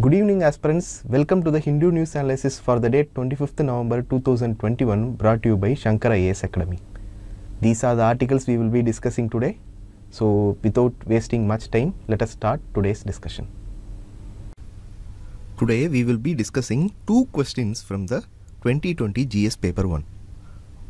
Good evening aspirants. Welcome to the Hindu news analysis for the date 25th November 2021 brought to you by Shankara AS Academy. These are the articles we will be discussing today. So without wasting much time, let us start today's discussion. Today we will be discussing two questions from the 2020 GS paper 1.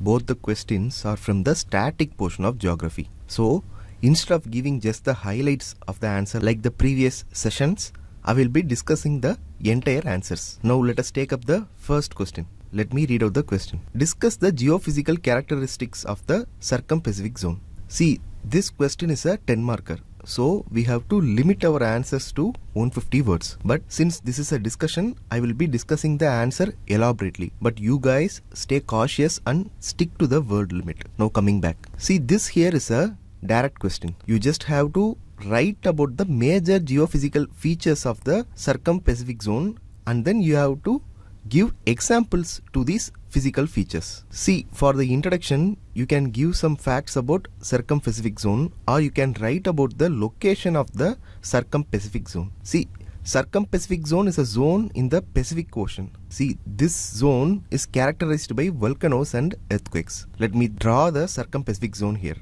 Both the questions are from the static portion of geography. So instead of giving just the highlights of the answer like the previous sessions, I will be discussing the entire answers. Now let us take up the first question. Let me read out the question. Discuss the geophysical characteristics of the circumpacific zone. See, this question is a 10 marker. So we have to limit our answers to 150 words. But since this is a discussion, I will be discussing the answer elaborately. But you guys stay cautious and stick to the word limit. Now coming back. See, this here is a direct question. You just have to write about the major geophysical features of the circum-Pacific zone and then you have to give examples to these physical features. See, for the introduction, you can give some facts about circum-Pacific zone or you can write about the location of the circum-Pacific zone. See, circum-Pacific zone is a zone in the Pacific Ocean. See, this zone is characterized by volcanoes and earthquakes. Let me draw the circum-Pacific zone here.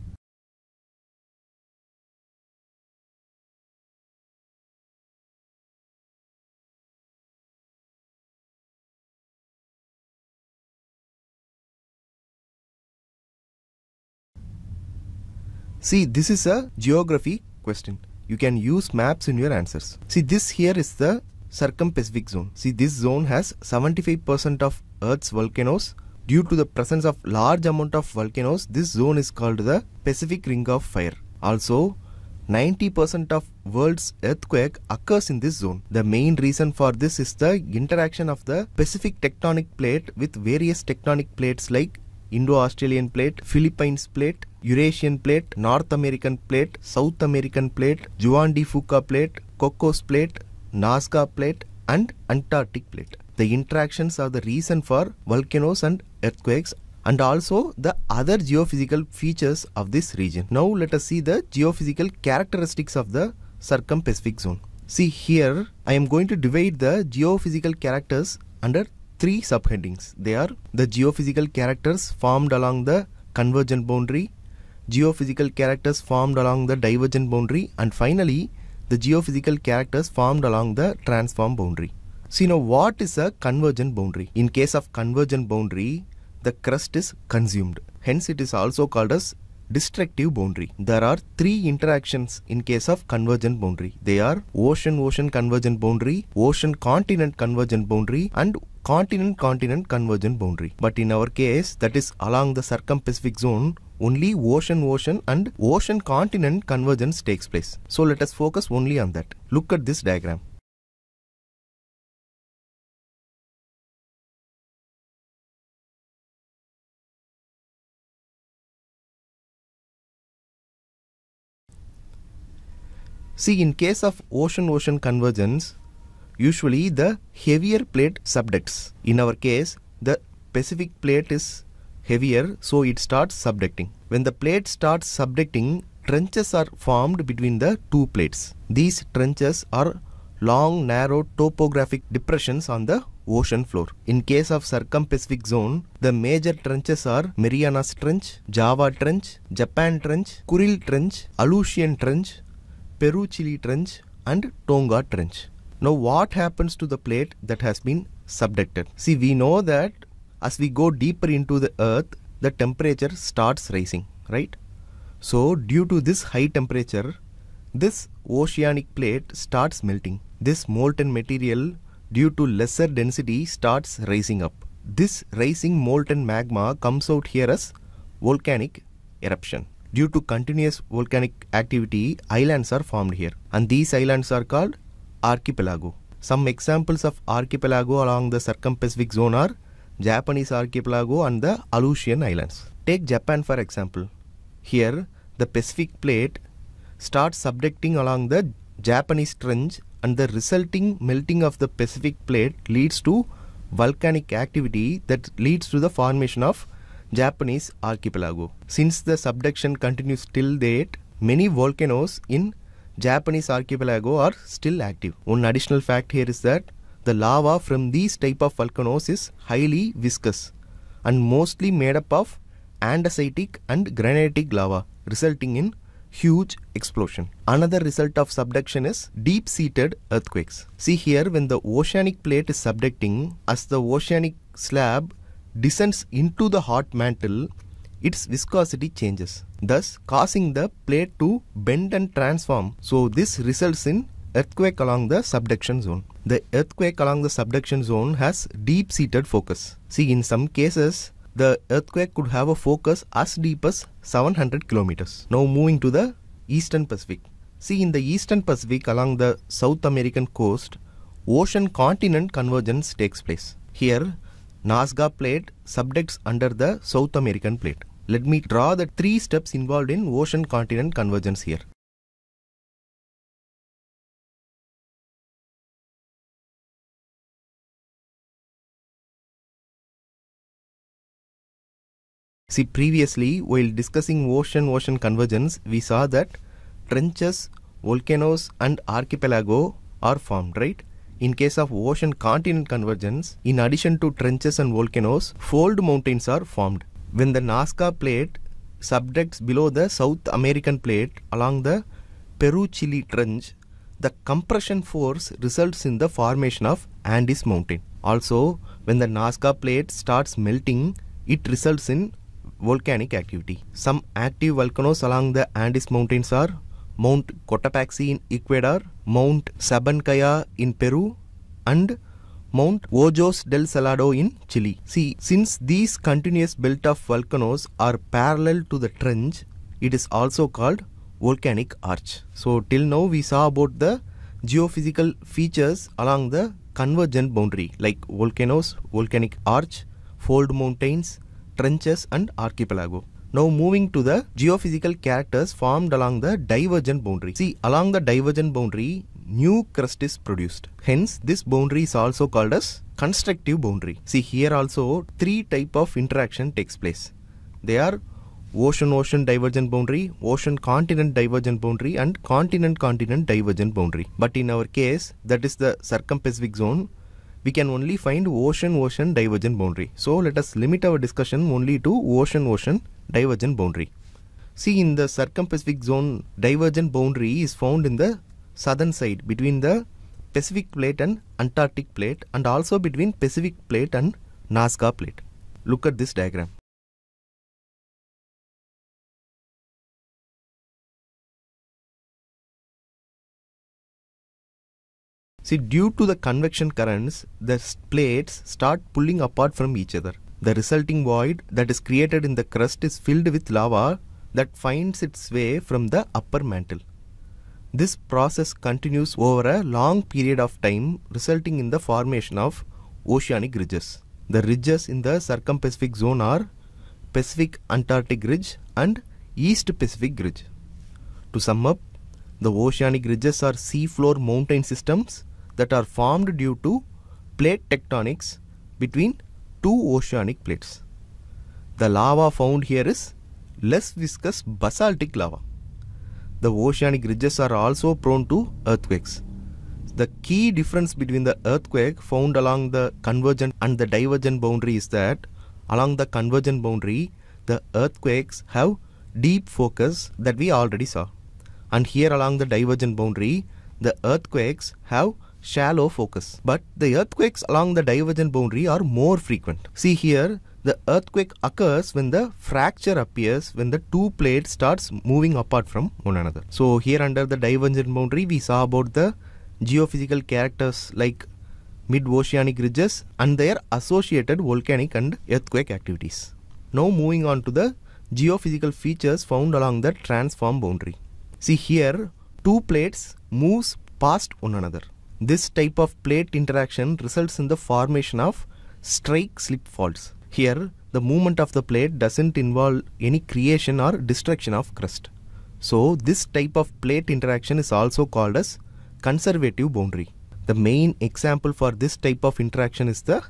See, this is a geography question. You can use maps in your answers. See, this here is the circum-Pacific zone. See, this zone has 75% of Earth's volcanoes. Due to the presence of large amount of volcanoes, this zone is called the Pacific Ring of Fire. Also, 90% of world's earthquake occurs in this zone. The main reason for this is the interaction of the Pacific tectonic plate with various tectonic plates like Indo-Australian plate, Philippines plate, Eurasian plate, North American plate, South American plate, Juan de Fuca plate, Cocos plate, Nazca plate and Antarctic plate. The interactions are the reason for volcanoes and earthquakes and also the other geophysical features of this region. Now let us see the geophysical characteristics of the circum-Pacific zone. See here, I am going to divide the geophysical characters under three subheadings. They are the geophysical characters formed along the convergent boundary, geophysical characters formed along the divergent boundary and finally the geophysical characters formed along the transform boundary. So you know what is a convergent boundary? In case of convergent boundary, the crust is consumed. Hence it is also called as destructive boundary. There are three interactions in case of convergent boundary. They are ocean-ocean convergent boundary, ocean-continent convergent boundary and continent-continent convergent boundary. But in our case, that is along the circum-Pacific zone, only ocean ocean and ocean continent convergence takes place. So let us focus only on that. Look at this diagram. See, in case of ocean-ocean convergence, usually the heavier plate subducts. In our case, the Pacific plate is heavier, so it starts subducting. When the plate starts subducting, trenches are formed between the two plates. These trenches are long, narrow topographic depressions on the ocean floor. In case of circum-Pacific zone, the major trenches are Marianas Trench, Java Trench, Japan Trench, Kuril Trench, Aleutian Trench, Peru-Chile Trench and Tonga Trench. Now what happens to the plate that has been subducted? See, we know that as we go deeper into the earth, the temperature starts rising, right? So due to this high temperature, this oceanic plate starts melting. This molten material due to lesser density starts rising up. This rising molten magma comes out here as volcanic eruption. Due to continuous volcanic activity, islands are formed here and these islands are called archipelago. Some examples of archipelago along the circum-Pacific zone are Japanese archipelago and the Aleutian Islands. Take Japan for example. Here, the Pacific plate starts subducting along the Japanese trench and the resulting melting of the Pacific plate leads to volcanic activity that leads to the formation of Japanese archipelago. Since the subduction continues till date, many volcanoes in Japanese archipelago are still active. One additional fact here is that the lava from these type of volcanoes is highly viscous and mostly made up of andesitic and granitic lava resulting in huge explosion. Another result of subduction is deep-seated earthquakes. See here when the oceanic plate is subducting as the oceanic slab descends into the hot mantle its viscosity changes thus causing the plate to bend and transform so this results in earthquake along the subduction zone. The earthquake along the subduction zone has deep-seated focus. See, in some cases, the earthquake could have a focus as deep as 700 kilometers. Now moving to the Eastern Pacific. See, in the Eastern Pacific along the South American coast, ocean-continent convergence takes place. Here, Nazca plate subducts under the South American plate. Let me draw the three steps involved in ocean-continent convergence here. See previously while discussing ocean-ocean convergence, we saw that trenches, volcanoes and archipelago are formed, right? In case of ocean-continent convergence, in addition to trenches and volcanoes, fold mountains are formed. When the Nazca plate subducts below the South American plate along the Peru-Chile trench, the compression force results in the formation of Andes mountain. Also, when the Nazca plate starts melting, it results in volcanic activity. Some active volcanoes along the Andes Mountains are Mount Cotopaxi in Ecuador, Mount Sabancaya in Peru, and Mount Ojos del Salado in Chile. See, since these continuous belt of volcanoes are parallel to the trench, it is also called volcanic arch. So till now we saw about the geophysical features along the convergent boundary like volcanoes, volcanic arch, fold mountains, trenches and archipelago. Now moving to the geophysical characters formed along the divergent boundary. See, along the divergent boundary, new crust is produced. Hence, this boundary is also called as constructive boundary. See, here also three type of interaction takes place. They are ocean-ocean divergent boundary, ocean-continent divergent boundary and continent-continent divergent boundary. But in our case, that is the Circumpacific zone we can only find ocean-ocean divergent boundary. So let us limit our discussion only to ocean-ocean divergent boundary. See in the circum-Pacific zone, divergent boundary is found in the southern side between the Pacific plate and Antarctic plate and also between Pacific plate and Nazca plate. Look at this diagram. See, due to the convection currents, the plates start pulling apart from each other. The resulting void that is created in the crust is filled with lava that finds its way from the upper mantle. This process continues over a long period of time, resulting in the formation of oceanic ridges. The ridges in the circum-Pacific zone are Pacific Antarctic Ridge and East Pacific Ridge. To sum up, the oceanic ridges are seafloor mountain systems that are formed due to plate tectonics between two oceanic plates. The lava found here is less viscous basaltic lava. The oceanic ridges are also prone to earthquakes. The key difference between the earthquake found along the convergent and the divergent boundary is that along the convergent boundary, the earthquakes have deep focus that we already saw. And here along the divergent boundary, the earthquakes have shallow focus. But the earthquakes along the divergent boundary are more frequent. See here, the earthquake occurs when the fracture appears when the two plates starts moving apart from one another. So here under the divergent boundary, we saw about the geophysical characters like mid-oceanic ridges and their associated volcanic and earthquake activities. Now moving on to the geophysical features found along the transform boundary. See here, two plates moves past one another. This type of plate interaction results in the formation of strike slip faults. Here, the movement of the plate doesn't involve any creation or destruction of crust. So, this type of plate interaction is also called as conservative boundary. The main example for this type of interaction is the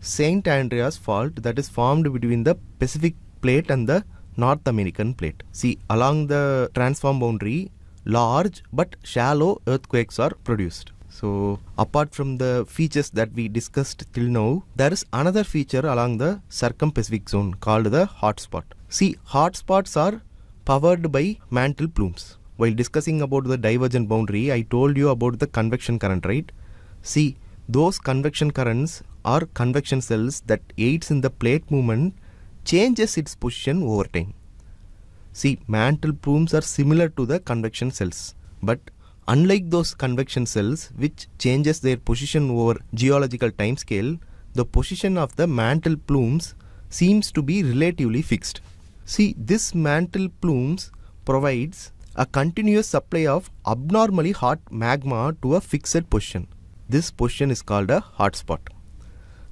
St. Andreas fault that is formed between the Pacific plate and the North American plate. See, along the transform boundary, large but shallow earthquakes are produced. So apart from the features that we discussed till now, there is another feature along the circumpacific zone called the hotspot. See, hotspots are powered by mantle plumes. While discussing about the divergent boundary, I told you about the convection current, right? See, those convection currents are convection cells that aids in the plate movement changes its position over time. See, mantle plumes are similar to the convection cells, but Unlike those convection cells, which changes their position over geological time scale, the position of the mantle plumes seems to be relatively fixed. See, this mantle plumes provides a continuous supply of abnormally hot magma to a fixed position. This position is called a hotspot.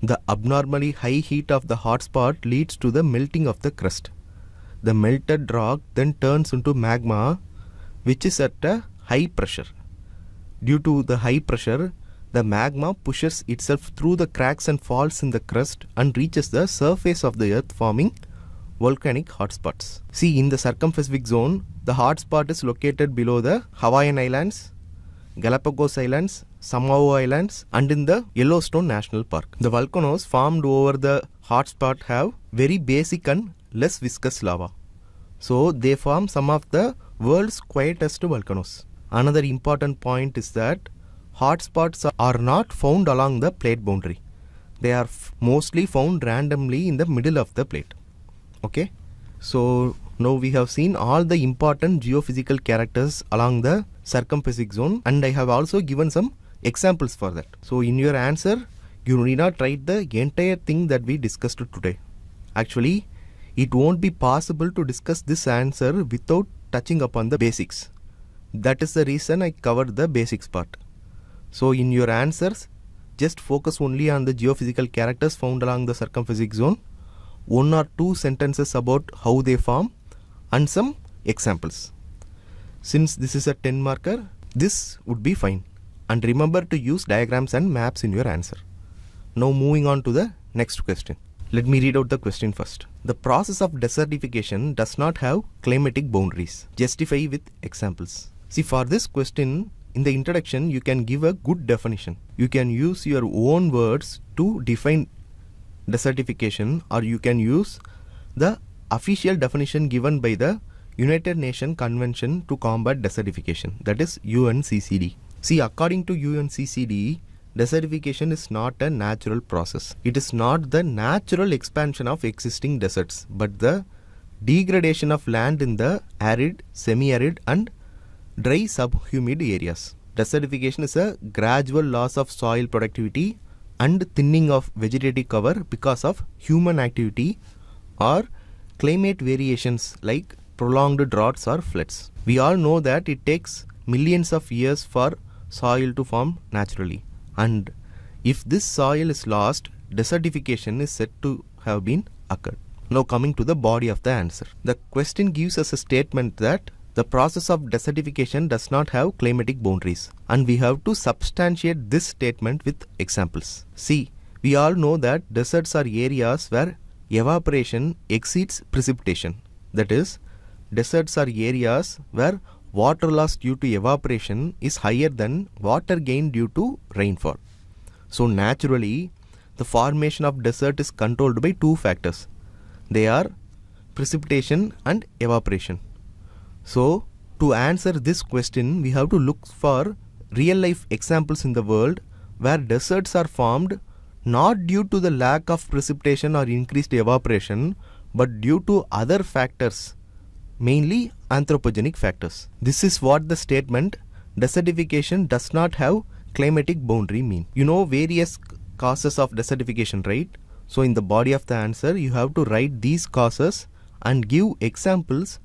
The abnormally high heat of the hotspot leads to the melting of the crust. The melted rock then turns into magma which is at a high pressure. Due to the high pressure, the magma pushes itself through the cracks and falls in the crust and reaches the surface of the earth forming volcanic hotspots. See, in the circumfessive zone, the hotspot is located below the Hawaiian Islands, Galapagos Islands, Samoa Islands and in the Yellowstone National Park. The volcanoes formed over the hotspot have very basic and less viscous lava. So they form some of the world's quietest volcanoes. Another important point is that hotspots are not found along the plate boundary. They are mostly found randomly in the middle of the plate. Okay, so now we have seen all the important geophysical characters along the circumphasic zone and I have also given some examples for that. So in your answer, you need not write the entire thing that we discussed today. Actually, it won't be possible to discuss this answer without touching upon the basics. That is the reason I covered the basics part. So in your answers, just focus only on the geophysical characters found along the circumphysic zone, one or two sentences about how they form and some examples. Since this is a 10 marker, this would be fine. And remember to use diagrams and maps in your answer. Now moving on to the next question. Let me read out the question first. The process of desertification does not have climatic boundaries. Justify with examples. See, for this question, in the introduction, you can give a good definition. You can use your own words to define desertification, or you can use the official definition given by the United Nations Convention to Combat Desertification, that is UNCCD. See, according to UNCCD, desertification is not a natural process. It is not the natural expansion of existing deserts, but the degradation of land in the arid, semi-arid and dry subhumid areas. Desertification is a gradual loss of soil productivity and thinning of vegetative cover because of human activity or climate variations like prolonged droughts or floods. We all know that it takes millions of years for soil to form naturally and if this soil is lost, desertification is said to have been occurred. Now coming to the body of the answer. The question gives us a statement that the process of desertification does not have climatic boundaries and we have to substantiate this statement with examples. See, we all know that deserts are areas where evaporation exceeds precipitation. That is, deserts are areas where water loss due to evaporation is higher than water gain due to rainfall. So naturally, the formation of desert is controlled by two factors. They are precipitation and evaporation. So to answer this question, we have to look for real life examples in the world where deserts are formed not due to the lack of precipitation or increased evaporation but due to other factors mainly anthropogenic factors. This is what the statement desertification does not have climatic boundary mean. You know various causes of desertification right? So in the body of the answer you have to write these causes and give examples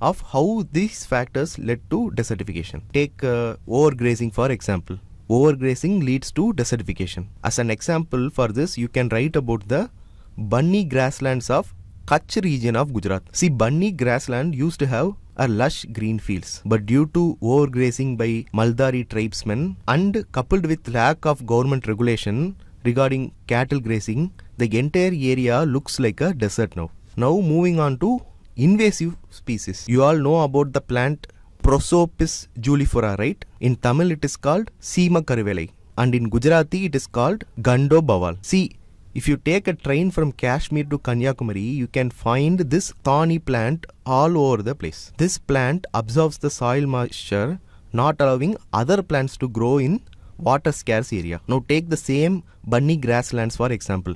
of how these factors led to desertification. Take uh, overgrazing for example. Overgrazing leads to desertification. As an example for this, you can write about the bunny grasslands of Kutch region of Gujarat. See, bunny grassland used to have a lush green fields, but due to overgrazing by Maldari tribesmen and coupled with lack of government regulation regarding cattle grazing, the entire area looks like a desert now. Now moving on to invasive species. You all know about the plant Prosopis julifera, right? In Tamil it is called Seema Karivelai and in Gujarati it is called Gando Bawal. See, if you take a train from Kashmir to Kanyakumari, you can find this thorny plant all over the place. This plant absorbs the soil moisture, not allowing other plants to grow in water scarce area. Now take the same bunny grasslands for example.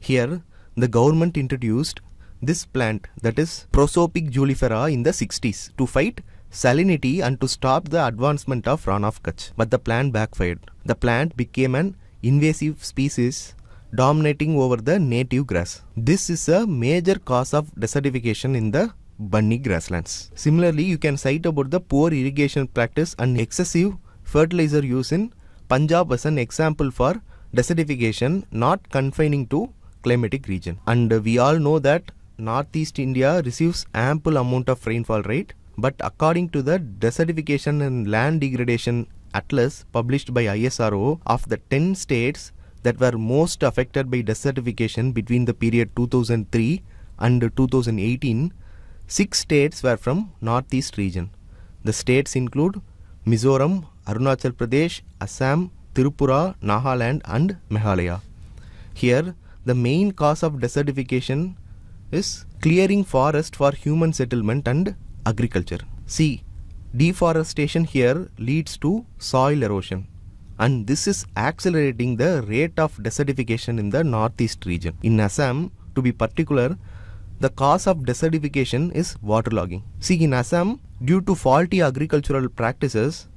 Here, the government introduced this plant that is Prosopic julifera in the 60s to fight salinity and to stop the advancement of of kutch. But the plan backfired. The plant became an invasive species dominating over the native grass. This is a major cause of desertification in the bunny grasslands. Similarly, you can cite about the poor irrigation practice and excessive fertilizer use in Punjab as an example for desertification not confining to climatic region. And we all know that Northeast India receives ample amount of rainfall rate but according to the desertification and land degradation atlas published by ISRO of the 10 states that were most affected by desertification between the period 2003 and 2018 six states were from northeast region the states include Mizoram Arunachal Pradesh Assam Tripura Nahaland and Meghalaya here the main cause of desertification is clearing forest for human settlement and agriculture. C. Deforestation here leads to soil erosion and this is accelerating the rate of desertification in the northeast region. In Assam, to be particular, the cause of desertification is waterlogging. See, in Assam, due to faulty agricultural practices,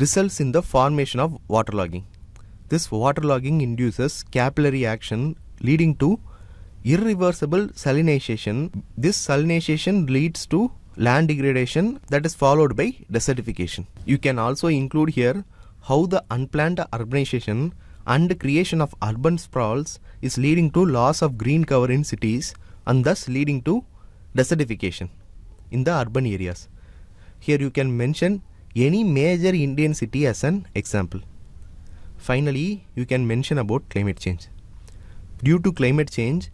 results in the formation of waterlogging. This waterlogging induces capillary action leading to irreversible salinization. This salinization leads to land degradation that is followed by desertification. You can also include here how the unplanned urbanization and creation of urban sprawls is leading to loss of green cover in cities and thus leading to desertification in the urban areas. Here you can mention any major Indian city as an example. Finally, you can mention about climate change. Due to climate change,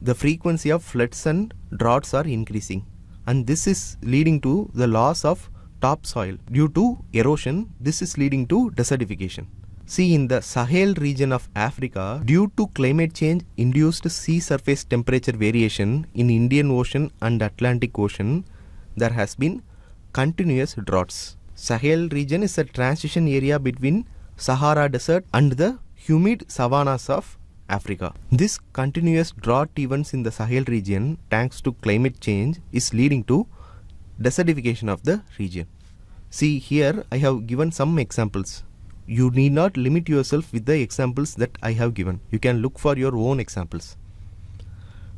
the frequency of floods and droughts are increasing and this is leading to the loss of topsoil due to erosion this is leading to desertification see in the sahel region of africa due to climate change induced sea surface temperature variation in indian ocean and atlantic ocean there has been continuous droughts sahel region is a transition area between sahara desert and the humid savannas of Africa. This continuous drought events in the Sahel region, thanks to climate change, is leading to desertification of the region. See here I have given some examples. You need not limit yourself with the examples that I have given. You can look for your own examples.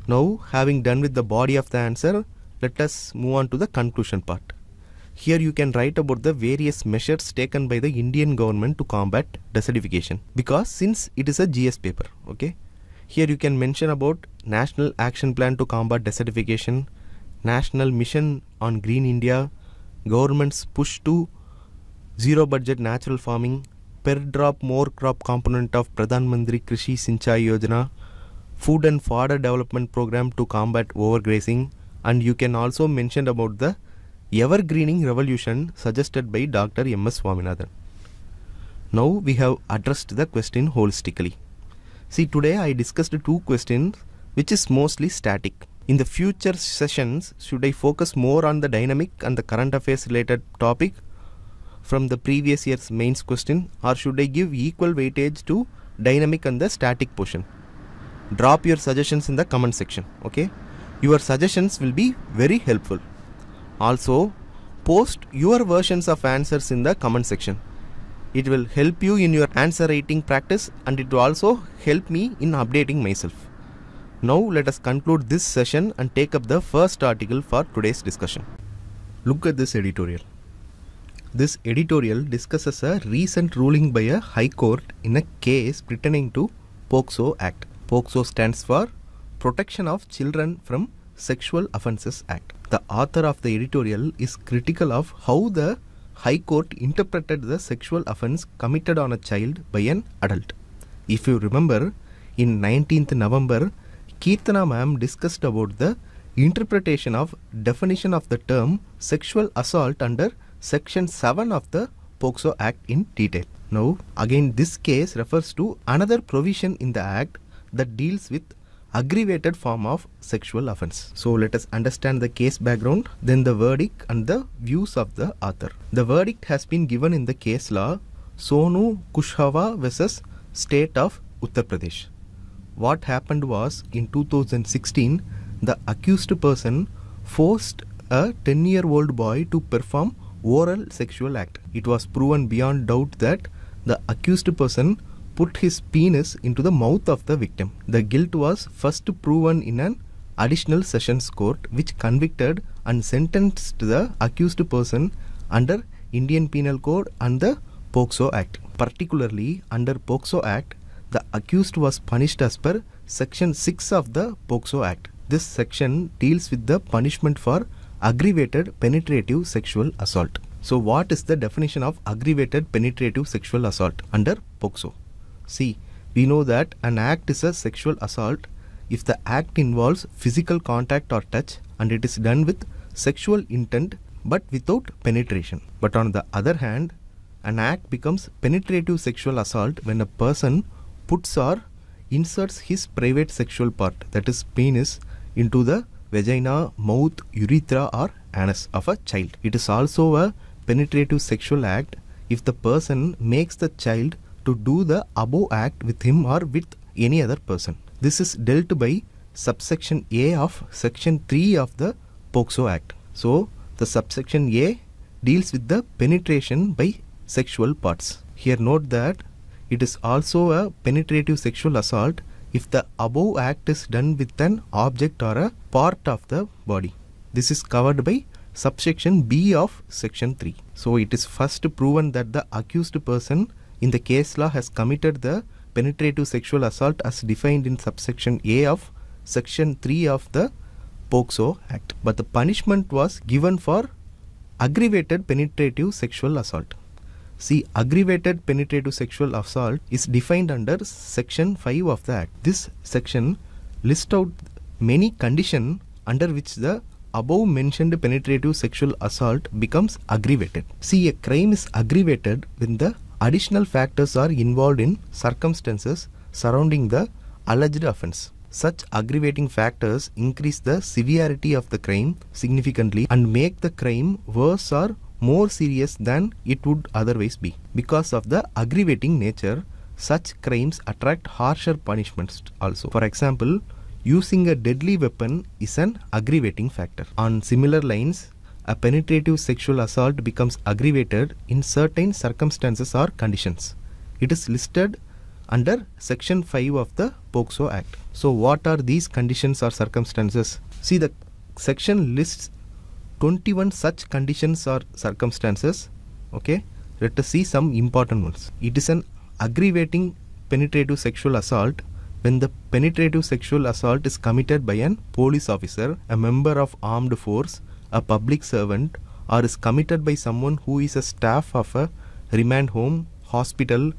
Now having done with the body of the answer, let us move on to the conclusion part. Here you can write about the various measures taken by the Indian government to combat desertification because since it is a GS paper, okay. Here you can mention about National Action Plan to Combat Desertification, National Mission on Green India, Government's push to zero budget natural farming, per drop more crop component of Pradhan Mantri Krishi Sinchai Yojana, food and fodder development program to combat overgrazing and you can also mention about the Evergreening Revolution suggested by Dr. M. S. Swaminathan. Now we have addressed the question holistically. See today I discussed two questions which is mostly static. In the future sessions should I focus more on the dynamic and the current affairs related topic from the previous year's mains question or should I give equal weightage to dynamic and the static portion? Drop your suggestions in the comment section. Okay. Your suggestions will be very helpful. Also, post your versions of answers in the comment section. It will help you in your answer writing practice and it will also help me in updating myself. Now let us conclude this session and take up the first article for today's discussion. Look at this editorial. This editorial discusses a recent ruling by a high court in a case pertaining to POXO Act. POXO stands for Protection of Children from Sexual Offences Act. The author of the editorial is critical of how the High Court interpreted the sexual offence committed on a child by an adult. If you remember, in 19th November, Keetana ma'am discussed about the interpretation of definition of the term sexual assault under section 7 of the POXO Act in detail. Now, again, this case refers to another provision in the Act that deals with aggravated form of sexual offense. So let us understand the case background, then the verdict and the views of the author. The verdict has been given in the case law Sonu Kushwaha versus State of Uttar Pradesh. What happened was in 2016 the accused person forced a 10 year old boy to perform oral sexual act. It was proven beyond doubt that the accused person put his penis into the mouth of the victim. The guilt was first proven in an additional sessions court which convicted and sentenced the accused person under Indian Penal Code and the POXO Act. Particularly under POXO Act, the accused was punished as per section 6 of the POXO Act. This section deals with the punishment for aggravated penetrative sexual assault. So what is the definition of aggravated penetrative sexual assault under POXO? See, we know that an act is a sexual assault if the act involves physical contact or touch and it is done with sexual intent but without penetration. But on the other hand, an act becomes penetrative sexual assault when a person puts or inserts his private sexual part, that is penis, into the vagina, mouth, urethra or anus of a child. It is also a penetrative sexual act if the person makes the child to do the above act with him or with any other person. This is dealt by subsection A of section 3 of the POXO Act. So, the subsection A deals with the penetration by sexual parts. Here note that it is also a penetrative sexual assault if the above act is done with an object or a part of the body. This is covered by subsection B of section 3. So it is first proven that the accused person in the case law has committed the penetrative sexual assault as defined in subsection A of section 3 of the POXO Act. But the punishment was given for aggravated penetrative sexual assault. See, aggravated penetrative sexual assault is defined under section 5 of the Act. This section lists out many conditions under which the above mentioned penetrative sexual assault becomes aggravated. See, a crime is aggravated when the Additional factors are involved in circumstances surrounding the alleged offense. Such aggravating factors increase the severity of the crime significantly and make the crime worse or more serious than it would otherwise be. Because of the aggravating nature, such crimes attract harsher punishments also. For example, using a deadly weapon is an aggravating factor. On similar lines, a penetrative sexual assault becomes aggravated in certain circumstances or conditions. It is listed under section 5 of the POCSO Act. So what are these conditions or circumstances? See the section lists 21 such conditions or circumstances. Okay, let us see some important ones. It is an aggravating penetrative sexual assault when the penetrative sexual assault is committed by an police officer, a member of armed force, a public servant or is committed by someone who is a staff of a remand home, hospital,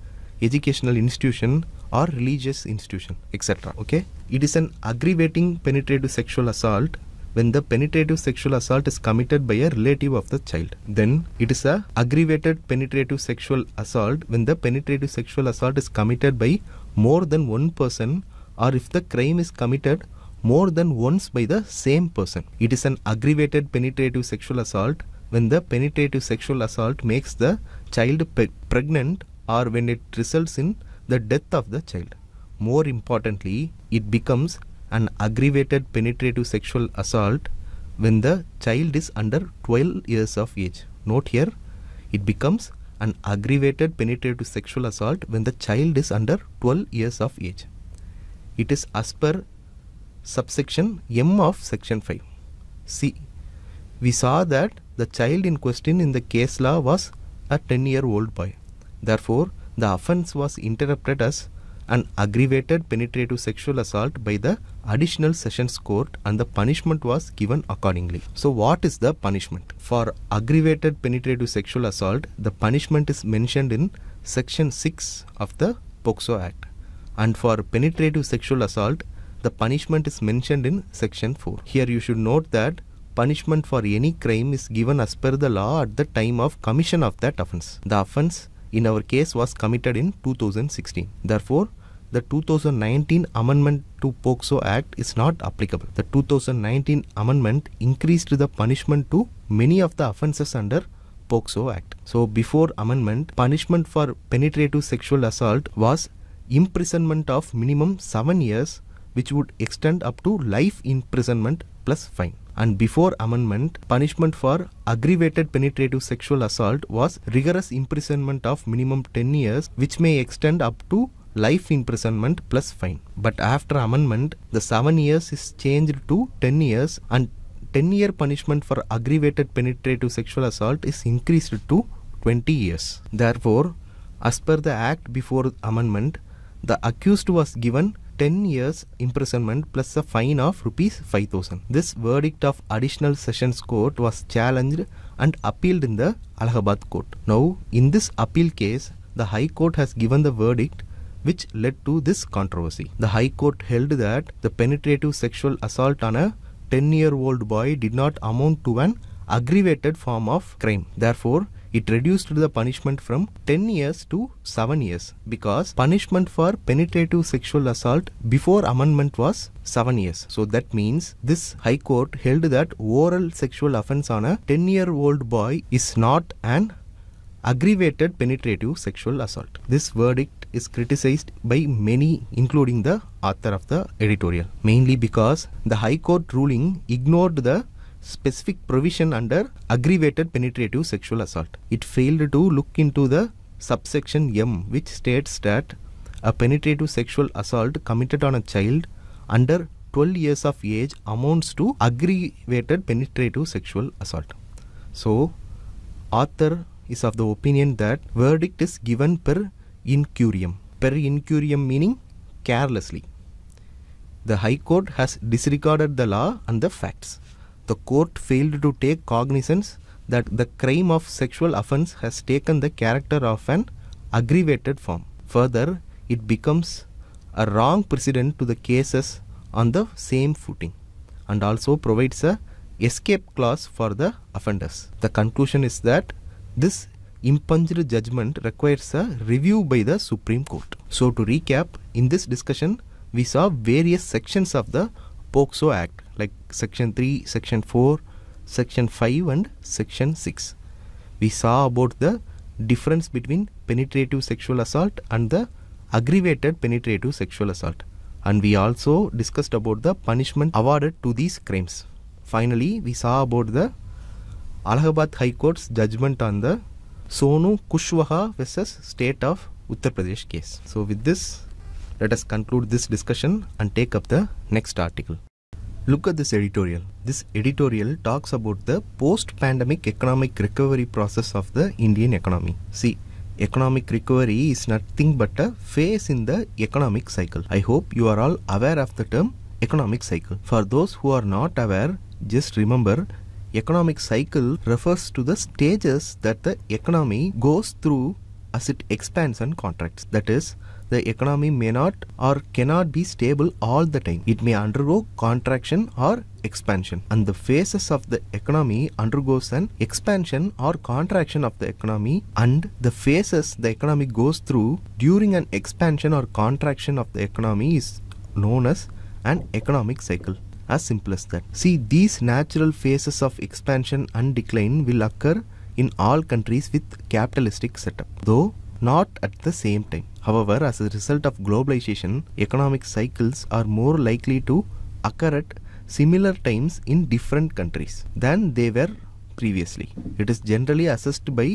educational institution or religious institution, etc. Okay? It is an aggravating penetrative sexual assault when the penetrative sexual assault is committed by a relative of the child. Then it is a aggravated penetrative sexual assault when the penetrative sexual assault is committed by more than one person or if the crime is committed more than once by the same person. It is an aggravated penetrative sexual assault when the penetrative sexual assault makes the child pregnant or when it results in the death of the child. More importantly, it becomes an aggravated penetrative sexual assault when the child is under 12 years of age. Note here, it becomes an aggravated penetrative sexual assault when the child is under 12 years of age. It is as per subsection M of section 5. C. We saw that the child in question in the case law was a 10 year old boy. Therefore, the offense was interpreted as an aggravated penetrative sexual assault by the additional sessions court and the punishment was given accordingly. So what is the punishment? For aggravated penetrative sexual assault, the punishment is mentioned in section 6 of the POXO Act. And for penetrative sexual assault, the punishment is mentioned in section 4. Here you should note that punishment for any crime is given as per the law at the time of commission of that offense. The offense in our case was committed in 2016. Therefore, the 2019 amendment to POCSO Act is not applicable. The 2019 amendment increased the punishment to many of the offences under POCSO Act. So before amendment, punishment for penetrative sexual assault was imprisonment of minimum 7 years which would extend up to life imprisonment plus fine. And before amendment, punishment for aggravated penetrative sexual assault was rigorous imprisonment of minimum 10 years, which may extend up to life imprisonment plus fine. But after amendment, the 7 years is changed to 10 years and 10 year punishment for aggravated penetrative sexual assault is increased to 20 years. Therefore, as per the act before amendment, the accused was given 10 years imprisonment plus a fine of rupees 5000. This verdict of additional sessions court was challenged and appealed in the Allahabad court. Now, in this appeal case, the High Court has given the verdict which led to this controversy. The High Court held that the penetrative sexual assault on a 10 year old boy did not amount to an aggravated form of crime. Therefore, it reduced the punishment from 10 years to 7 years because punishment for penetrative sexual assault before amendment was 7 years. So that means this High Court held that oral sexual offense on a 10 year old boy is not an aggravated penetrative sexual assault. This verdict is criticized by many including the author of the editorial mainly because the High Court ruling ignored the specific provision under aggravated penetrative sexual assault. It failed to look into the subsection M which states that a penetrative sexual assault committed on a child under 12 years of age amounts to aggravated penetrative sexual assault. So, author is of the opinion that verdict is given per incurium. Per incurium meaning carelessly. The High Court has disregarded the law and the facts the court failed to take cognizance that the crime of sexual offense has taken the character of an aggravated form. Further, it becomes a wrong precedent to the cases on the same footing and also provides a escape clause for the offenders. The conclusion is that this impunged judgment requires a review by the Supreme Court. So to recap, in this discussion, we saw various sections of the POXO Act like section 3 section 4 section 5 and section 6 we saw about the difference between penetrative sexual assault and the aggravated penetrative sexual assault and we also discussed about the punishment awarded to these crimes finally we saw about the Allahabad High Court's judgment on the Sonu Kushwaha versus State of Uttar Pradesh case. So with this, let us conclude this discussion and take up the next article. Look at this editorial. This editorial talks about the post-pandemic economic recovery process of the Indian economy. See, economic recovery is nothing but a phase in the economic cycle. I hope you are all aware of the term economic cycle. For those who are not aware, just remember economic cycle refers to the stages that the economy goes through as it expands and contracts. That is, the economy may not or cannot be stable all the time. It may undergo contraction or expansion and the phases of the economy undergoes an expansion or contraction of the economy and the phases the economy goes through during an expansion or contraction of the economy is known as an economic cycle as simple as that. See, these natural phases of expansion and decline will occur in all countries with capitalistic setup, though not at the same time. However, as a result of globalization, economic cycles are more likely to occur at similar times in different countries than they were previously. It is generally assessed by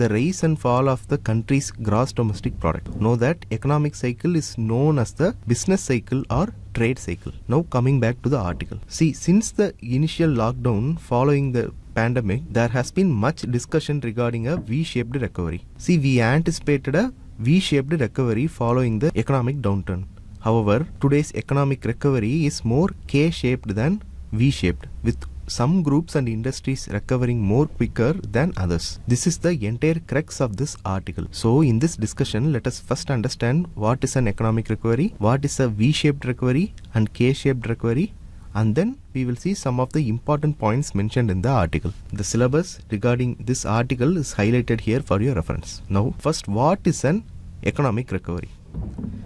the rise and fall of the country's gross domestic product. Know that economic cycle is known as the business cycle or trade cycle. Now coming back to the article. See, since the initial lockdown following the pandemic, there has been much discussion regarding a V-shaped recovery. See, we anticipated a V-shaped recovery following the economic downturn. However, today's economic recovery is more K-shaped than V-shaped, with some groups and industries recovering more quicker than others. This is the entire crux of this article. So in this discussion, let us first understand what is an economic recovery, what is a V-shaped recovery and K-shaped recovery and then we will see some of the important points mentioned in the article. The syllabus regarding this article is highlighted here for your reference. Now first what is an economic recovery?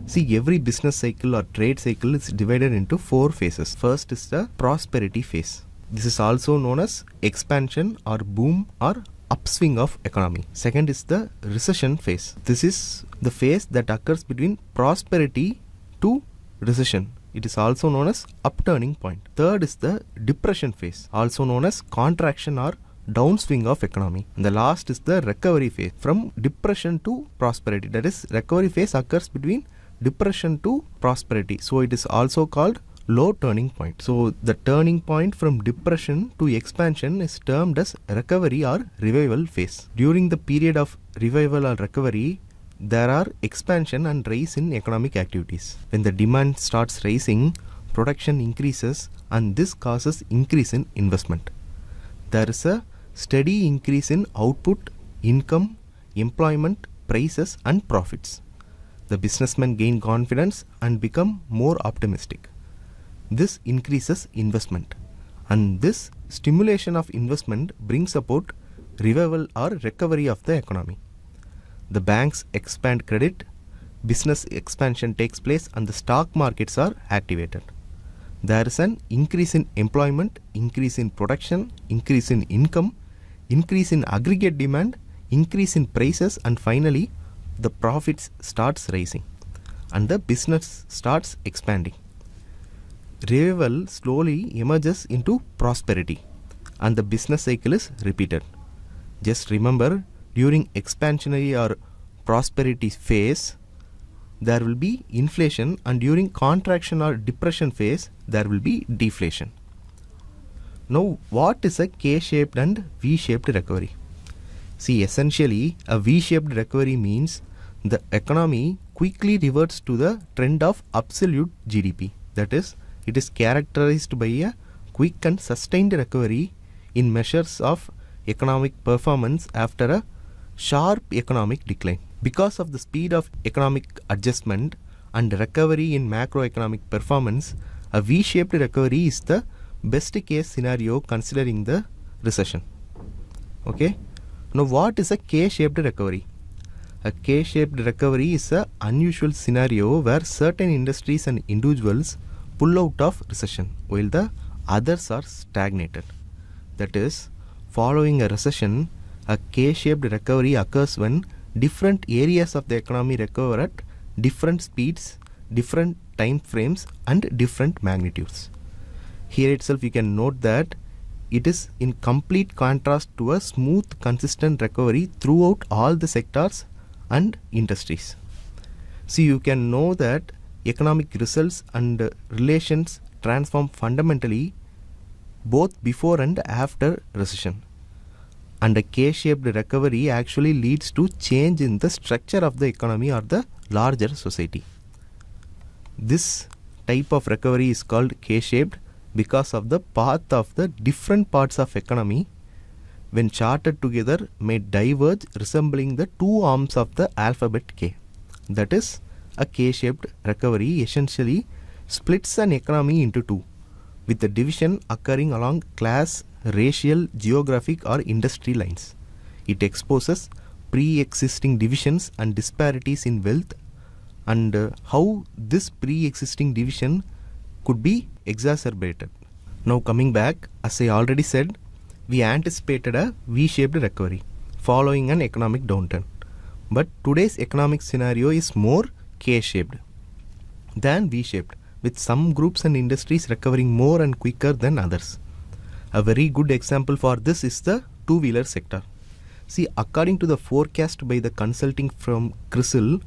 See every business cycle or trade cycle is divided into four phases. First is the prosperity phase. This is also known as expansion or boom or upswing of economy. Second is the recession phase. This is the phase that occurs between prosperity to recession it is also known as upturning point. Third is the depression phase, also known as contraction or downswing of economy. And the last is the recovery phase from depression to prosperity. That is recovery phase occurs between depression to prosperity. So it is also called low turning point. So the turning point from depression to expansion is termed as recovery or revival phase. During the period of revival or recovery, there are expansion and rise in economic activities. When the demand starts rising, production increases and this causes increase in investment. There is a steady increase in output, income, employment, prices and profits. The businessmen gain confidence and become more optimistic. This increases investment and this stimulation of investment brings about revival or recovery of the economy the banks expand credit, business expansion takes place and the stock markets are activated. There is an increase in employment, increase in production, increase in income, increase in aggregate demand, increase in prices and finally the profits starts rising and the business starts expanding. Revival slowly emerges into prosperity and the business cycle is repeated. Just remember during expansionary or prosperity phase there will be inflation and during contraction or depression phase there will be deflation. Now what is a K-shaped and V-shaped recovery? See essentially a V-shaped recovery means the economy quickly reverts to the trend of absolute GDP that is it is characterized by a quick and sustained recovery in measures of economic performance after a sharp economic decline. Because of the speed of economic adjustment and recovery in macroeconomic performance, a V shaped recovery is the best case scenario considering the recession. Okay, now what is a K shaped recovery? A K shaped recovery is an unusual scenario where certain industries and individuals pull out of recession while the others are stagnated. That is, following a recession, a K-shaped recovery occurs when different areas of the economy recover at different speeds, different time frames and different magnitudes. Here itself you can note that it is in complete contrast to a smooth consistent recovery throughout all the sectors and industries. So you can know that economic results and relations transform fundamentally both before and after recession. And a K-shaped recovery actually leads to change in the structure of the economy or the larger society. This type of recovery is called K-shaped because of the path of the different parts of economy when charted together may diverge resembling the two arms of the alphabet K. That is, a K-shaped recovery essentially splits an economy into two, with the division occurring along class racial, geographic or industry lines. It exposes pre-existing divisions and disparities in wealth and uh, how this pre-existing division could be exacerbated. Now coming back, as I already said, we anticipated a V-shaped recovery following an economic downturn. But today's economic scenario is more K-shaped than V-shaped with some groups and industries recovering more and quicker than others. A very good example for this is the two-wheeler sector. See, according to the forecast by the consulting firm Crisil,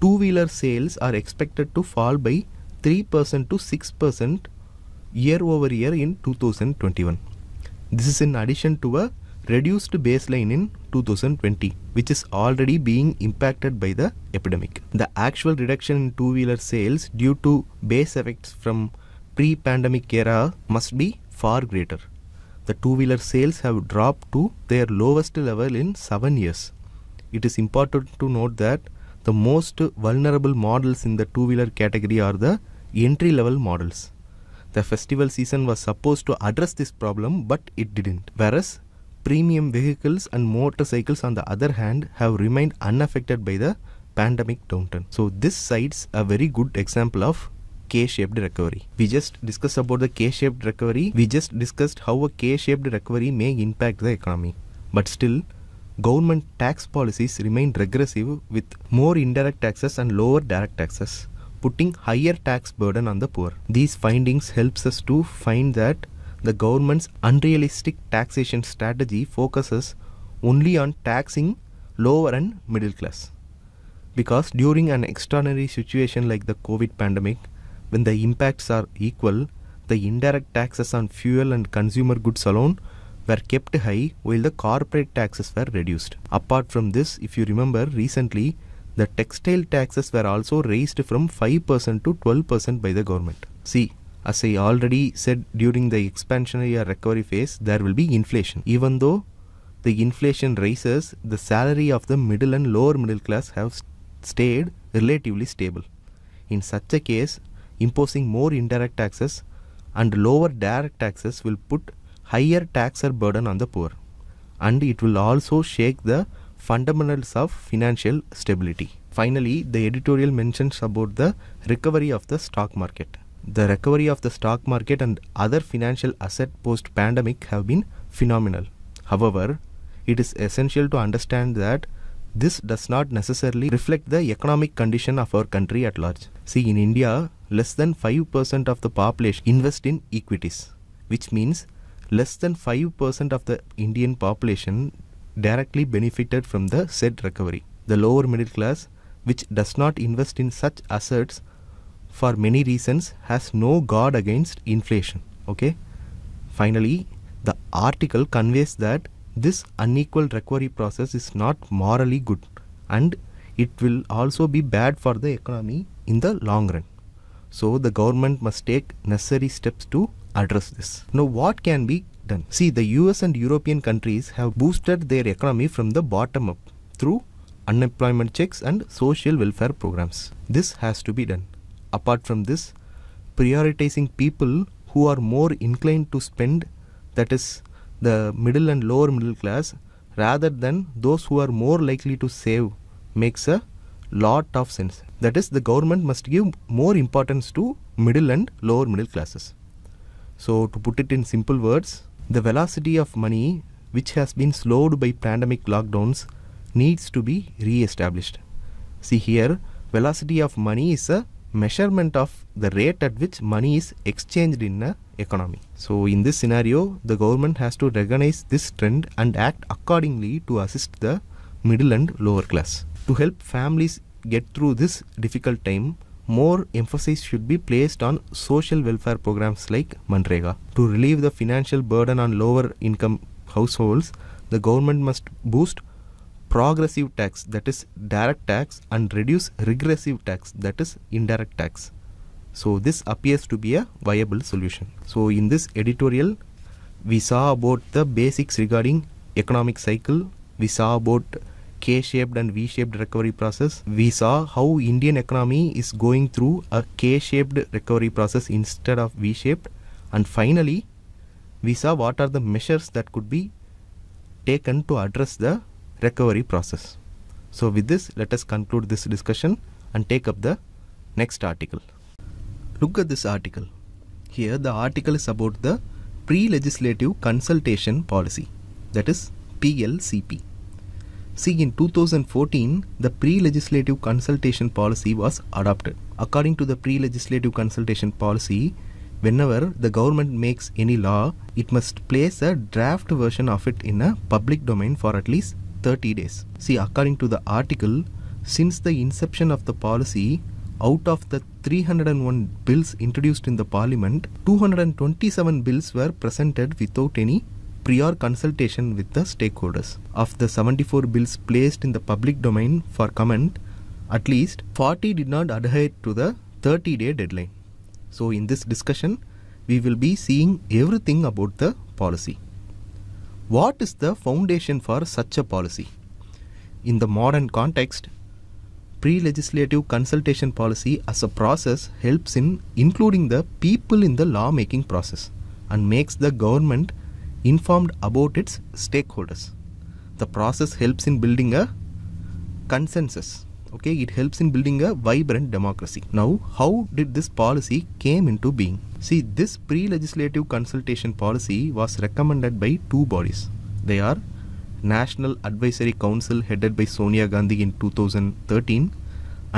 two-wheeler sales are expected to fall by 3% to 6% year over year in 2021. This is in addition to a reduced baseline in 2020, which is already being impacted by the epidemic. The actual reduction in two-wheeler sales due to base effects from pre-pandemic era must be far greater. The two-wheeler sales have dropped to their lowest level in 7 years. It is important to note that the most vulnerable models in the two-wheeler category are the entry-level models. The festival season was supposed to address this problem but it didn't. Whereas premium vehicles and motorcycles on the other hand have remained unaffected by the pandemic downturn. So this cites a very good example of K-shaped recovery. We just discussed about the K-shaped recovery. We just discussed how a K-shaped recovery may impact the economy. But still, government tax policies remain regressive with more indirect taxes and lower direct taxes, putting higher tax burden on the poor. These findings helps us to find that the government's unrealistic taxation strategy focuses only on taxing lower and middle class. Because during an extraordinary situation like the COVID pandemic, when the impacts are equal, the indirect taxes on fuel and consumer goods alone were kept high while the corporate taxes were reduced. Apart from this, if you remember recently, the textile taxes were also raised from 5% to 12% by the government. See, as I already said during the expansionary or recovery phase, there will be inflation. Even though the inflation rises, the salary of the middle and lower middle class have stayed relatively stable. In such a case, imposing more indirect taxes and lower direct taxes will put higher taxer burden on the poor and it will also shake the fundamentals of financial stability. Finally, the editorial mentions about the recovery of the stock market. The recovery of the stock market and other financial asset post pandemic have been phenomenal. However, it is essential to understand that this does not necessarily reflect the economic condition of our country at large. See, in India, less than 5% of the population invest in equities, which means less than 5% of the Indian population directly benefited from the said recovery. The lower middle class, which does not invest in such assets for many reasons, has no guard against inflation. Okay. Finally, the article conveys that this unequal recovery process is not morally good and it will also be bad for the economy in the long run. So the government must take necessary steps to address this. Now what can be done? See the US and European countries have boosted their economy from the bottom up through unemployment checks and social welfare programs. This has to be done. Apart from this, prioritizing people who are more inclined to spend that is the middle and lower middle class rather than those who are more likely to save makes a lot of sense. That is, the government must give more importance to middle and lower middle classes. So, to put it in simple words, the velocity of money, which has been slowed by pandemic lockdowns, needs to be re established. See here, velocity of money is a measurement of the rate at which money is exchanged in a economy. So in this scenario, the government has to recognize this trend and act accordingly to assist the middle and lower class. To help families get through this difficult time, more emphasis should be placed on social welfare programs like Manrega. To relieve the financial burden on lower income households, the government must boost progressive tax that is direct tax and reduce regressive tax that is indirect tax. So this appears to be a viable solution. So in this editorial we saw about the basics regarding economic cycle, we saw about K-shaped and V-shaped recovery process. We saw how Indian economy is going through a K-shaped recovery process instead of V-shaped. And finally, we saw what are the measures that could be taken to address the recovery process. So with this, let us conclude this discussion and take up the next article. Look at this article. Here the article is about the Pre-Legislative Consultation Policy that is PLCP. See in 2014 the Pre-Legislative Consultation Policy was adopted. According to the Pre-Legislative Consultation Policy whenever the government makes any law it must place a draft version of it in a public domain for at least 30 days. See, according to the article, since the inception of the policy, out of the 301 bills introduced in the parliament, 227 bills were presented without any prior consultation with the stakeholders. Of the 74 bills placed in the public domain for comment, at least 40 did not adhere to the 30 day deadline. So, in this discussion, we will be seeing everything about the policy. What is the foundation for such a policy? In the modern context, pre-legislative consultation policy as a process helps in including the people in the lawmaking process and makes the government informed about its stakeholders. The process helps in building a consensus okay it helps in building a vibrant democracy now how did this policy came into being see this pre-legislative consultation policy was recommended by two bodies they are national advisory council headed by sonia gandhi in 2013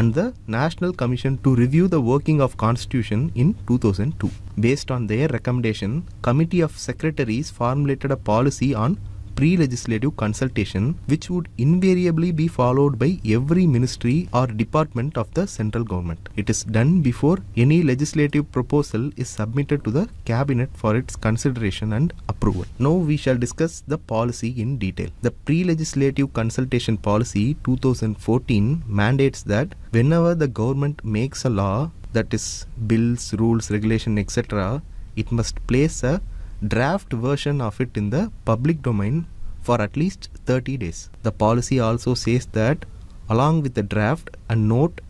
and the national commission to review the working of constitution in 2002 based on their recommendation committee of secretaries formulated a policy on pre-legislative consultation which would invariably be followed by every ministry or department of the central government. It is done before any legislative proposal is submitted to the cabinet for its consideration and approval. Now we shall discuss the policy in detail. The pre-legislative consultation policy 2014 mandates that whenever the government makes a law that is bills, rules, regulation etc. it must place a draft version of it in the public domain for at least 30 days. The policy also says that, along with the draft, a note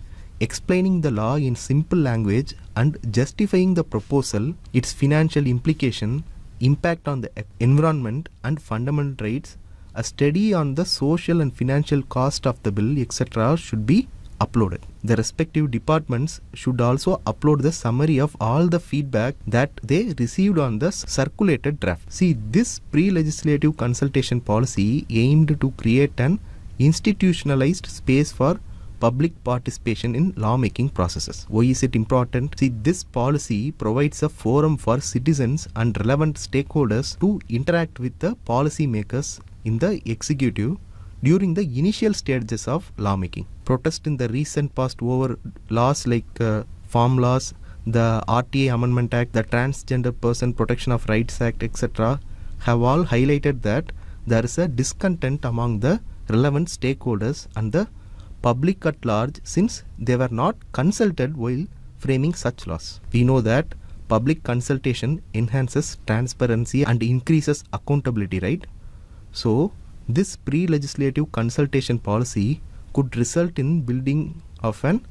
explaining the law in simple language and justifying the proposal, its financial implication, impact on the environment and fundamental rights, a study on the social and financial cost of the bill, etc., should be uploaded. The respective departments should also upload the summary of all the feedback that they received on the circulated draft. See, this pre-legislative consultation policy aimed to create an institutionalized space for public participation in lawmaking processes. Why is it important? See, this policy provides a forum for citizens and relevant stakeholders to interact with the policymakers in the executive during the initial stages of lawmaking. Protest in the recent past over laws like uh, farm laws, the RTA Amendment Act, the Transgender Person Protection of Rights Act, etc., have all highlighted that there is a discontent among the relevant stakeholders and the public at large since they were not consulted while framing such laws. We know that public consultation enhances transparency and increases accountability, right? So, this pre-legislative consultation policy could result in building of an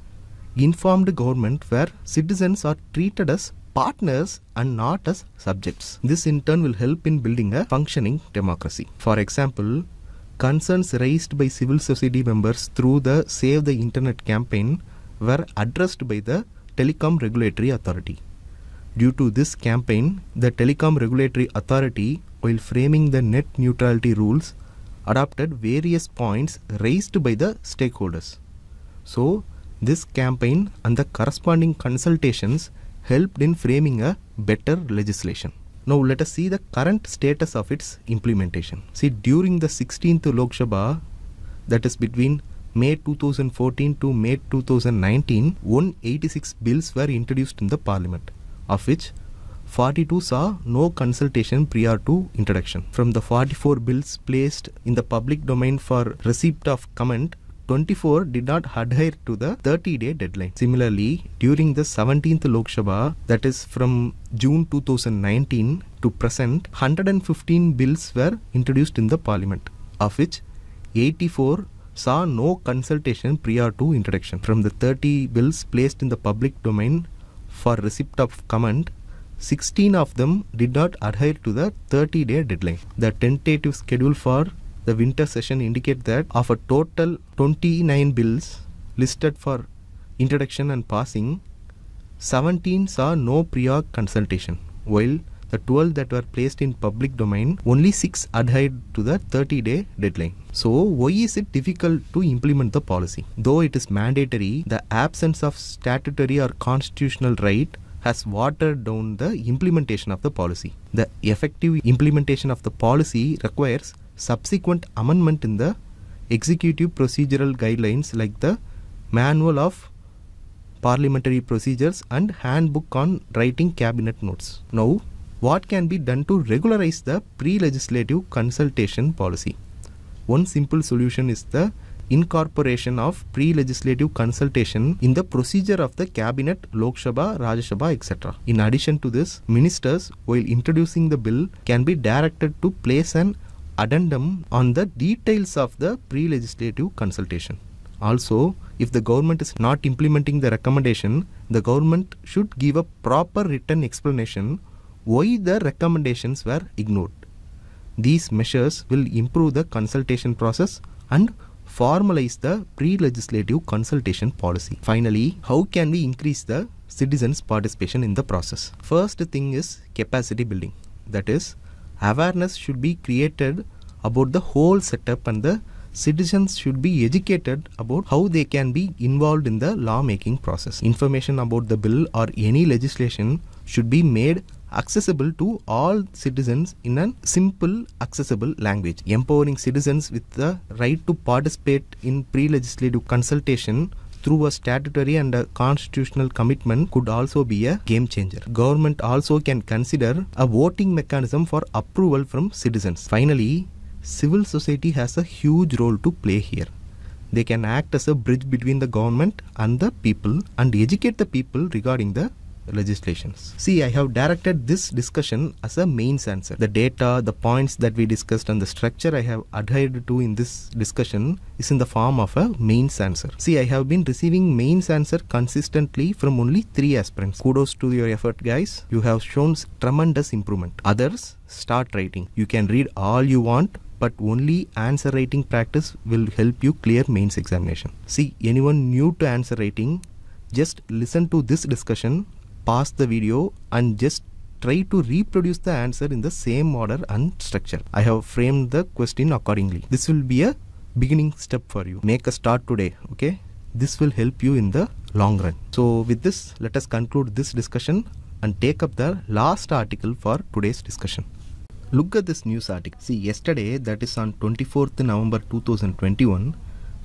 informed government where citizens are treated as partners and not as subjects. This in turn will help in building a functioning democracy. For example, concerns raised by civil society members through the Save the Internet campaign were addressed by the Telecom Regulatory Authority. Due to this campaign, the Telecom Regulatory Authority, while framing the net neutrality rules, adopted various points raised by the stakeholders. So, this campaign and the corresponding consultations helped in framing a better legislation. Now let us see the current status of its implementation. See during the 16th Lok Sabha that is between May 2014 to May 2019 186 bills were introduced in the parliament of which 42 saw no consultation prior to introduction. From the 44 bills placed in the public domain for receipt of comment, 24 did not adhere to the 30 day deadline. Similarly, during the 17th Lok Sabha, that is from June 2019 to present, 115 bills were introduced in the parliament, of which 84 saw no consultation prior to introduction. From the 30 bills placed in the public domain for receipt of comment, 16 of them did not adhere to the 30 day deadline. The tentative schedule for the winter session indicates that of a total 29 bills listed for introduction and passing, 17 saw no prior consultation, while the 12 that were placed in public domain, only 6 adhered to the 30 day deadline. So, why is it difficult to implement the policy? Though it is mandatory, the absence of statutory or constitutional right has watered down the implementation of the policy. The effective implementation of the policy requires subsequent amendment in the executive procedural guidelines like the Manual of Parliamentary Procedures and Handbook on Writing Cabinet Notes. Now, what can be done to regularize the pre-legislative consultation policy? One simple solution is the incorporation of pre-legislative consultation in the procedure of the cabinet, Lok Sabha, Rajya Sabha, etc. In addition to this, ministers, while introducing the bill, can be directed to place an addendum on the details of the pre-legislative consultation. Also, if the government is not implementing the recommendation, the government should give a proper written explanation why the recommendations were ignored. These measures will improve the consultation process and formalize the pre-legislative consultation policy. Finally, how can we increase the citizens' participation in the process? First thing is capacity building. That is, awareness should be created about the whole setup and the citizens should be educated about how they can be involved in the lawmaking process. Information about the bill or any legislation should be made accessible to all citizens in a simple, accessible language, empowering citizens with the right to participate in pre-legislative consultation through a statutory and a constitutional commitment could also be a game changer. Government also can consider a voting mechanism for approval from citizens. Finally, civil society has a huge role to play here. They can act as a bridge between the government and the people and educate the people regarding the legislations. See, I have directed this discussion as a main answer. The data, the points that we discussed, and the structure I have adhered to in this discussion is in the form of a main answer. See, I have been receiving main answer consistently from only three aspirants. Kudos to your effort, guys. You have shown tremendous improvement. Others, start writing. You can read all you want, but only answer writing practice will help you clear mains examination. See, anyone new to answer writing, just listen to this discussion pause the video and just try to reproduce the answer in the same order and structure. I have framed the question accordingly. This will be a beginning step for you. Make a start today, okay? This will help you in the long run. So with this, let us conclude this discussion and take up the last article for today's discussion. Look at this news article. See, yesterday, that is on 24th November 2021,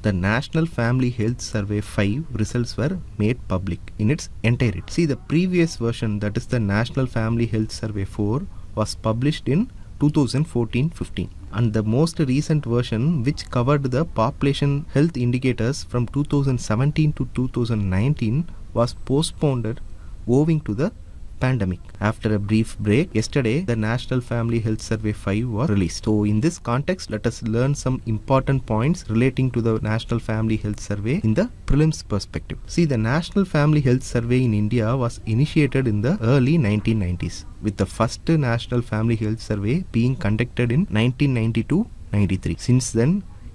the National Family Health Survey 5 results were made public in its entirety. See the previous version that is the National Family Health Survey 4 was published in 2014-15 and the most recent version which covered the population health indicators from 2017 to 2019 was postponed owing to the pandemic. After a brief break, yesterday the National Family Health Survey 5 was released. So in this context, let us learn some important points relating to the National Family Health Survey in the prelims perspective. See, the National Family Health Survey in India was initiated in the early 1990s with the first National Family Health Survey being conducted in 1992 93. Since then,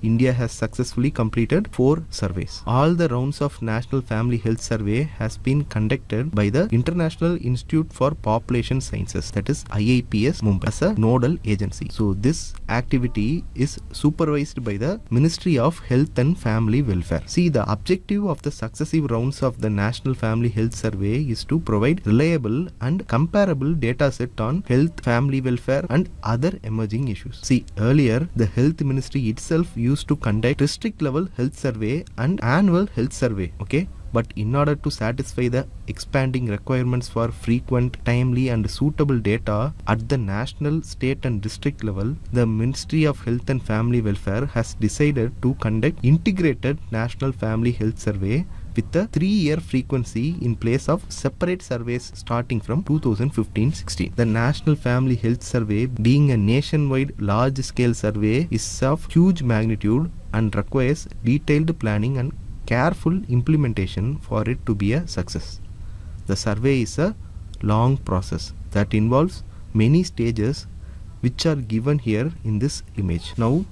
India has successfully completed four surveys. All the rounds of National Family Health Survey has been conducted by the International Institute for Population Sciences that is IIPS Mumbai as a nodal agency. So this activity is supervised by the Ministry of Health and Family Welfare. See the objective of the successive rounds of the National Family Health Survey is to provide reliable and comparable data set on health, family welfare and other emerging issues. See earlier the health ministry itself used to conduct district level health survey and annual health survey okay but in order to satisfy the expanding requirements for frequent, timely and suitable data at the national, state and district level, the Ministry of Health and Family Welfare has decided to conduct integrated National Family Health Survey with a 3-year frequency in place of separate surveys starting from 2015-16. The National Family Health Survey being a nationwide large-scale survey is of huge magnitude and requires detailed planning and careful implementation for it to be a success. The survey is a long process that involves many stages which are given here in this image. Now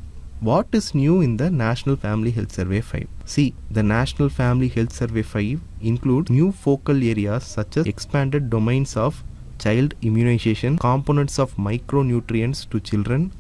what is new in the National Family Health Survey 5? See, the National Family Health Survey 5 includes new focal areas such as expanded domains of child immunization, components of micronutrients to children,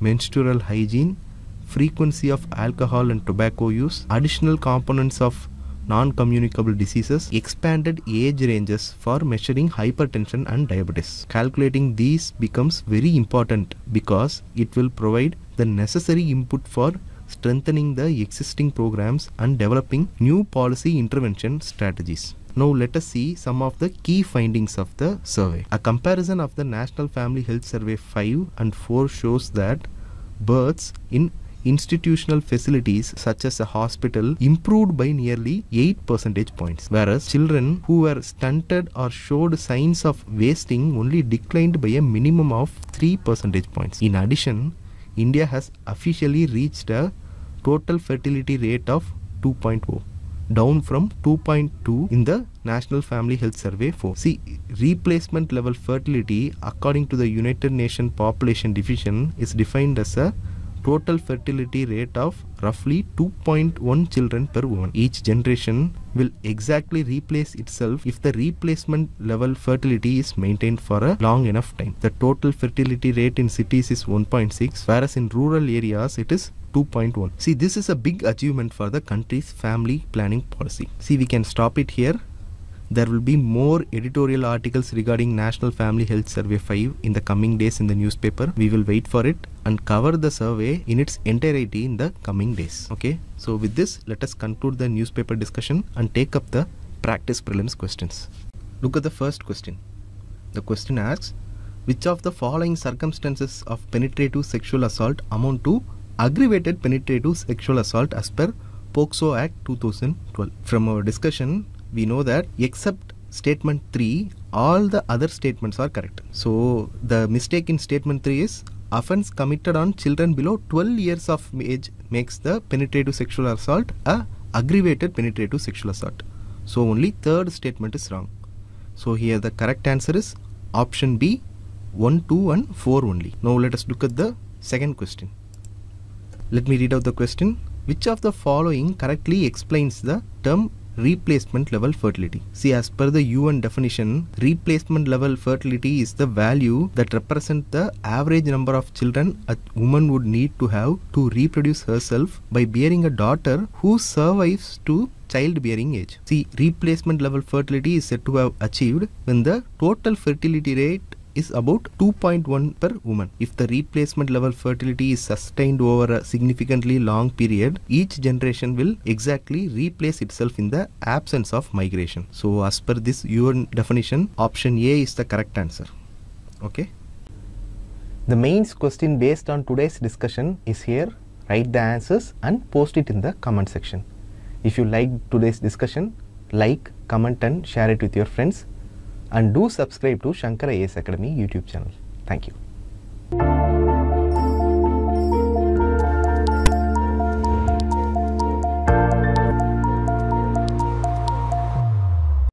menstrual hygiene, frequency of alcohol and tobacco use, additional components of non-communicable diseases, expanded age ranges for measuring hypertension and diabetes. Calculating these becomes very important because it will provide the necessary input for strengthening the existing programs and developing new policy intervention strategies. Now let us see some of the key findings of the survey. A comparison of the National Family Health Survey 5 and 4 shows that births in institutional facilities such as a hospital improved by nearly 8 percentage points, whereas children who were stunted or showed signs of wasting only declined by a minimum of 3 percentage points. In addition, India has officially reached a total fertility rate of 2.0 down from 2.2 in the National Family Health Survey 4. See, replacement level fertility according to the United Nations Population Division is defined as a total fertility rate of roughly 2.1 children per woman. Each generation will exactly replace itself if the replacement level fertility is maintained for a long enough time. The total fertility rate in cities is 1.6 whereas in rural areas it is 2.1. See this is a big achievement for the country's family planning policy. See we can stop it here. There will be more editorial articles regarding National Family Health Survey 5 in the coming days in the newspaper. We will wait for it and cover the survey in its entirety in the coming days. Okay, so with this, let us conclude the newspaper discussion and take up the practice prelims questions. Look at the first question. The question asks, which of the following circumstances of penetrative sexual assault amount to aggravated penetrative sexual assault as per POCSO Act 2012? From our discussion, we know that except statement 3, all the other statements are correct. So the mistake in statement 3 is offense committed on children below 12 years of age makes the penetrative sexual assault a aggravated penetrative sexual assault. So only third statement is wrong. So here the correct answer is option B 1, 2 and 4 only. Now let us look at the second question. Let me read out the question. Which of the following correctly explains the term replacement level fertility. See, as per the UN definition, replacement level fertility is the value that represents the average number of children a woman would need to have to reproduce herself by bearing a daughter who survives to childbearing age. See, replacement level fertility is said to have achieved when the total fertility rate is about 2.1 per woman. If the replacement level fertility is sustained over a significantly long period, each generation will exactly replace itself in the absence of migration. So as per this your definition, option A is the correct answer. Okay. The main question based on today's discussion is here. Write the answers and post it in the comment section. If you liked today's discussion, like, comment and share it with your friends and do subscribe to Shankara AS Academy YouTube channel. Thank you.